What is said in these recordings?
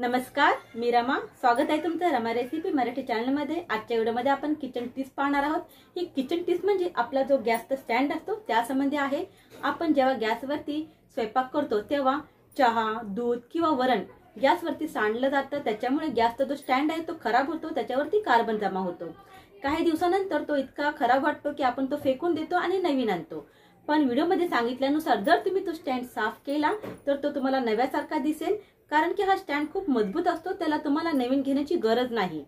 नमस्कार मी रमा स्वागत आहे तुमचं रमा रेसिपी मराठी चॅनलमध्ये आजच्या व्हिडिओमध्ये आपण किचन टिप्स पाहणार आहोत ही किचन टिप्स म्हणजे आपला जो गॅसचा स्टँड असतो त्यासंबंधी आहे आपण जेव्हा गॅसवरती स्वयंपाक करतो तेव्हा चहा दूध किंवा वरण गॅसवरती सांडलं जातं त्याच्यामुळे गॅसचा जो स्टँड आहे तो खराब होतो त्याच्यावरती कार्बन जमा होतो काही दिवसानंतर तो इतका खराब वाटतो की आपण तो फेकून देतो आणि नवीन आणतो पण व्हिडिओमध्ये सांगितल्यानुसार जर तुम्ही तो स्टँड साफ केला तर तो तुम्हाला नव्यासारखा दिसेल कारण की हा स्टँड खूप मजबूत असतो त्याला तुम्हाला नवीन घेण्याची गरज नाही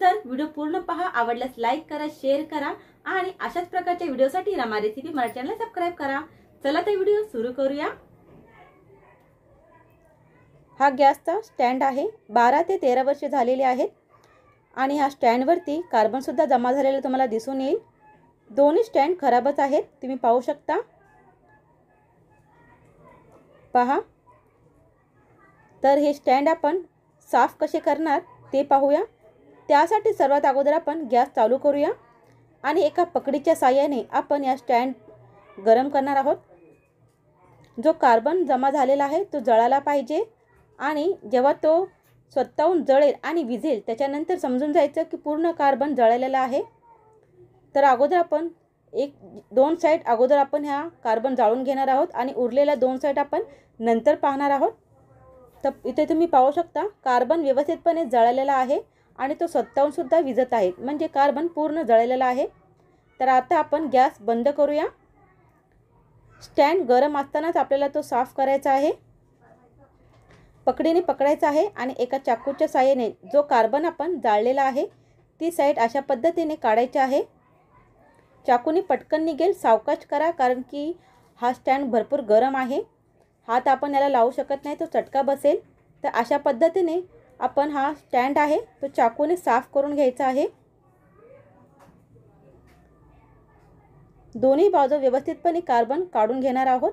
तर व्हिडिओ पूर्ण पहा आवडल्यास लाईक करा शेअर करा आणि अशाच प्रकारच्या व्हिडिओसाठी रमा रेसिपी मराठी चॅनलला सबस्क्राईब करा चला तर व्हिडिओ सुरू करूया हा गॅसचा स्टँड आहे बारा ते तेरा वर्षे झालेले आहेत आणि हा स्टँडवरती कार्बनसुद्धा जमा झालेलं तुम्हाला दिसून येईल दोन्ही स्टँड खराबच आहेत तुम्ही पाहू शकता पहा तर हे स्टँड आपण साफ कसे करणार ते पाहूया त्यासाठी सर्वात अगोदर आपण गॅस चालू करूया आणि एका पकडीच्या साह्याने आपण या स्टँड गरम करणार आहोत जो कार्बन जमा झालेला आहे तो जळाला पाहिजे आणि जेव्हा तो स्वतःहून जळेल आणि विझेल त्याच्यानंतर समजून जायचं की पूर्ण कार्बन जळलेला आहे तर अगोदर आपण एक दोन साईड अगोदर आपण ह्या कार्बन जाळून घेणार आहोत आणि उरलेल्या दोन साईड आपण नंतर पाहणार आहोत तर इथे तुम्ही पाहू शकता कार्बन व्यवस्थितपणे जळलेला आहे आणि तो स्वतःहूनसुद्धा विजत आहे म्हणजे कार्बन पूर्ण जळलेला आहे तर आता आपण गॅस बंद करूया स्टँड गरम असतानाच आपल्याला तो साफ करायचा आहे पकडीने पकडायचा आहे आणि एका चाकूच्या साह्याने जो कार्बन आपण जाळलेला आहे ती साईड अशा पद्धतीने काढायची आहे चाकूने पटकन निघेल सावकाश करा कारण की हा स्टँड भरपूर गरम आहे हात आपण याला लावू शकत नाही तो चटका बसेल तर अशा पद्धतीने आपण हा स्टँड आहे तो चाकूने साफ करून घ्यायचा आहे दोन्ही बाजू व्यवस्थितपणे कार्बन काढून घेणार आहोत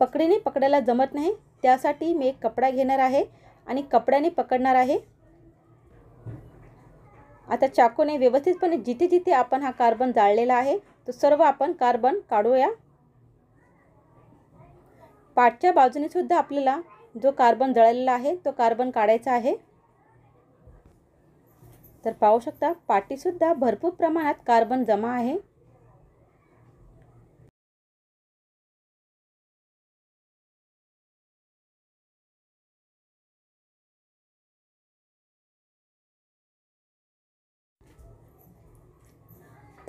पकडीने पकडायला जमत नाही त्यासाठी मी एक कपडा घेणार आहे आणि कपड्याने पकडणार आहे आता चाकूने व्यवस्थितपणे जिथे जिथे आपण हा कार्बन जाळलेला आहे तो सर्व आपण कार्बन काढूया पाठच्या बाजूने सुद्धा आपल्याला जो कार्बन जळलेला आहे तो कार्बन काढायचा आहे तर पाहू शकता पाठीसुद्धा भरपूर प्रमाणात कार्बन जमा आहे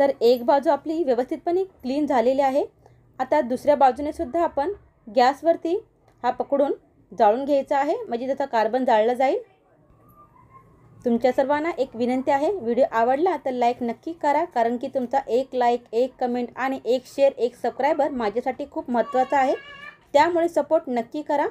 तर एक बाजू आपली व्यवस्थितपणे क्लीन झालेली आहे आता दुसऱ्या बाजूने सुद्धा आपण गॅसवरती हा पकडून जाळून घ्यायचा आहे म्हणजे त्याचा कार्बन जाळलं जाईल तुमच्या सर्वांना एक विनंती आहे व्हिडिओ आवडला तर लाईक नक्की करा कारण की तुमचा एक लाईक एक कमेंट आणि एक शेअर एक सबस्क्रायबर माझ्यासाठी खूप महत्त्वाचा आहे त्यामुळे सपोर्ट नक्की करा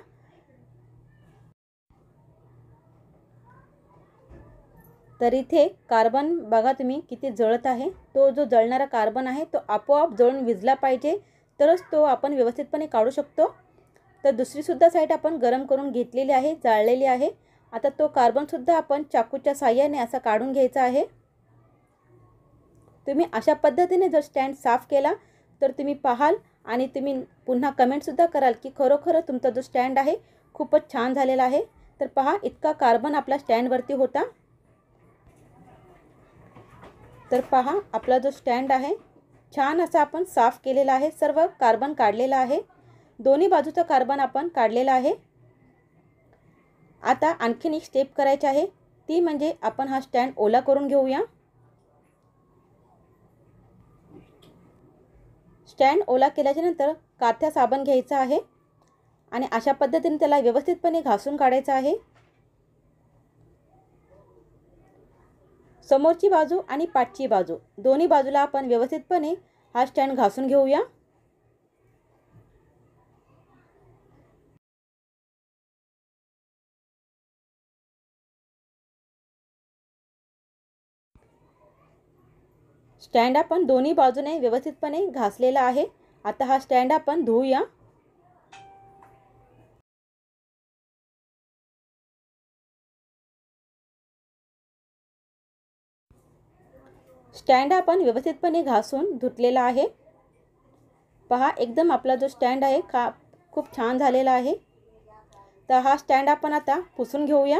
तर इथे कार्बन बघा तुम्ही किती जळत आहे तो जो जळणारा कार्बन आहे तो आपोआप जळून विजला पाहिजे तरच तो आपण व्यवस्थितपणे काढू शकतो तर दुसरीसुद्धा साईड आपण गरम करून घेतलेली आहे जाळलेली आहे आता तो कार्बनसुद्धा आपण चाकूच्या साह्याने असा काढून घ्यायचा आहे तुम्ही अशा पद्धतीने जर स्टँड साफ केला तर तुम्ही पाहाल आणि तुम्ही पुन्हा कमेंटसुद्धा कराल की खरोखर तुमचा जो स्टँड आहे खूपच छान झालेला आहे तर पहा इतका कार्बन आपला स्टँडवरती होता तर पहा आपला जो स्टँड आहे छान असा आपण साफ केलेला आहे सर्व कार्बन काढलेला आहे दोन्ही बाजूचं कार्बन आपण काढलेलं आहे आता आणखीन एक स्टेप करायची आहे ती म्हणजे आपण हा स्टँड ओला करून घेऊया स्टँड ओला केल्याच्यानंतर काथ्या साबण घ्यायचा आहे आणि अशा पद्धतीने त्याला व्यवस्थितपणे घासून काढायचं आहे समोरची बाजू आणि पाठची बाजू दोन्ही बाजूला आपण व्यवस्थितपणे हा स्टँड घासून घेऊया स्टँड आपण दोन्ही बाजूने व्यवस्थितपणे घासलेला आहे आता हा स्टँड आपण धुऊया स्टँड आपण व्यवस्थितपणे घासून धुतलेला आहे पहा एकदम आपला जो स्टँड आहे का खूप छान झालेला आहे तर हा स्टँड आपण आता पुसून घेऊया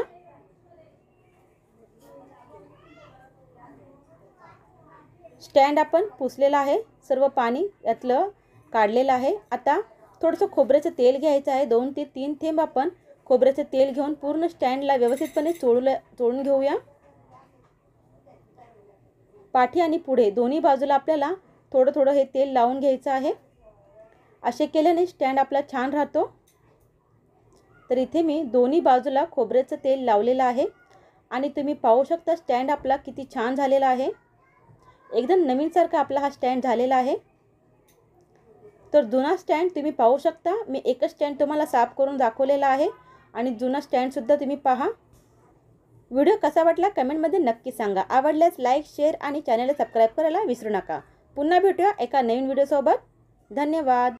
स्टँड आपण पुसलेला आहे सर्व पाणी यातलं काढलेलं आहे आता थोडंसं खोबऱ्याचं तेल घ्यायचं आहे दोन ते तीन थेंब आपण खोबऱ्याचं तेल घेऊन पूर्ण स्टँडला व्यवस्थितपणे चोळलं चोळून घेऊया पाठी आणि पुढे दोन्ही बाजूला आपल्याला थोडं थोडं हे तेल लावून घ्यायचं आहे असे केल्याने स्टँड आपला छान राहतो तर इथे मी दोन्ही बाजूला खोबऱ्याचं तेल लावलेलं आहे आणि तुम्ही पाहू शकता स्टँड आपला किती छान झालेला आहे एकदम नवीनसारखा आपला हा स्टँड झालेला आहे तर जुना स्टँड तुम्ही पाहू शकता मी एकच स्टँड तुम्हाला साफ करून दाखवलेला आहे आणि जुना स्टँडसुद्धा तुम्ही पहा व्हिडिओ कसा वाटला कमेंटमध्ये नक्की सांगा आवडल्यास लाईक शेअर आणि चॅनलला सबस्क्राईब करायला विसरू नका पुन्हा भेटूया एका नवीन व्हिडिओसोबत धन्यवाद